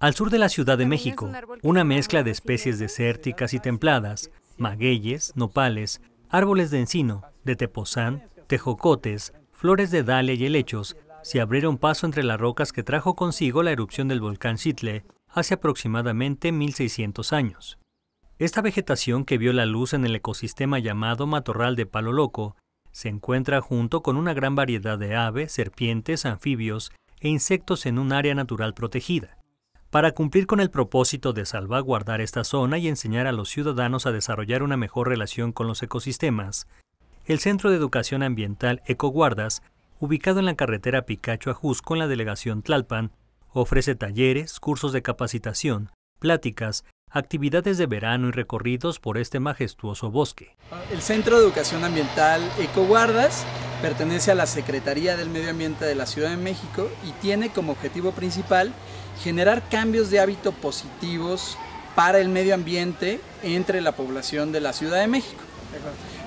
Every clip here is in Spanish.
Al sur de la Ciudad de México, una mezcla de especies desérticas y templadas, magueyes, nopales, árboles de encino, de tepozán, tejocotes, flores de dale y helechos, se abrieron paso entre las rocas que trajo consigo la erupción del volcán Xitle hace aproximadamente 1600 años. Esta vegetación que vio la luz en el ecosistema llamado matorral de palo loco se encuentra junto con una gran variedad de aves, serpientes, anfibios e insectos en un área natural protegida. Para cumplir con el propósito de salvaguardar esta zona y enseñar a los ciudadanos a desarrollar una mejor relación con los ecosistemas, el Centro de Educación Ambiental Ecoguardas, ubicado en la carretera Picacho a Jusco en la delegación Tlalpan, ofrece talleres, cursos de capacitación, pláticas actividades de verano y recorridos por este majestuoso bosque. Ah, el Centro de Educación Ambiental Ecoguardas pertenece a la Secretaría del Medio Ambiente de la Ciudad de México y tiene como objetivo principal generar cambios de hábito positivos para el medio ambiente entre la población de la Ciudad de México.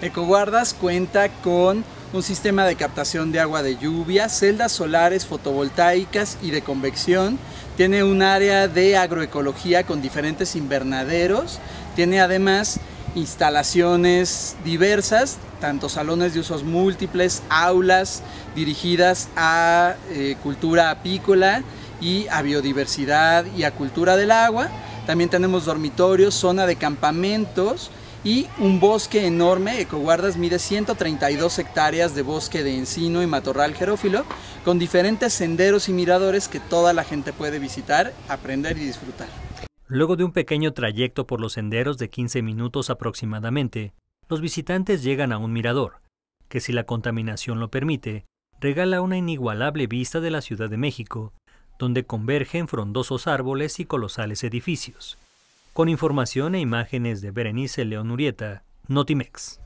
Ecoguardas cuenta con un sistema de captación de agua de lluvia, celdas solares fotovoltaicas y de convección, tiene un área de agroecología con diferentes invernaderos, tiene además instalaciones diversas, tanto salones de usos múltiples, aulas dirigidas a eh, cultura apícola y a biodiversidad y a cultura del agua. También tenemos dormitorios, zona de campamentos, y un bosque enorme, Ecoguardas mide 132 hectáreas de bosque de encino y matorral jerófilo, con diferentes senderos y miradores que toda la gente puede visitar, aprender y disfrutar. Luego de un pequeño trayecto por los senderos de 15 minutos aproximadamente, los visitantes llegan a un mirador, que si la contaminación lo permite, regala una inigualable vista de la Ciudad de México, donde convergen frondosos árboles y colosales edificios con información e imágenes de Berenice Leonurieta, Notimex.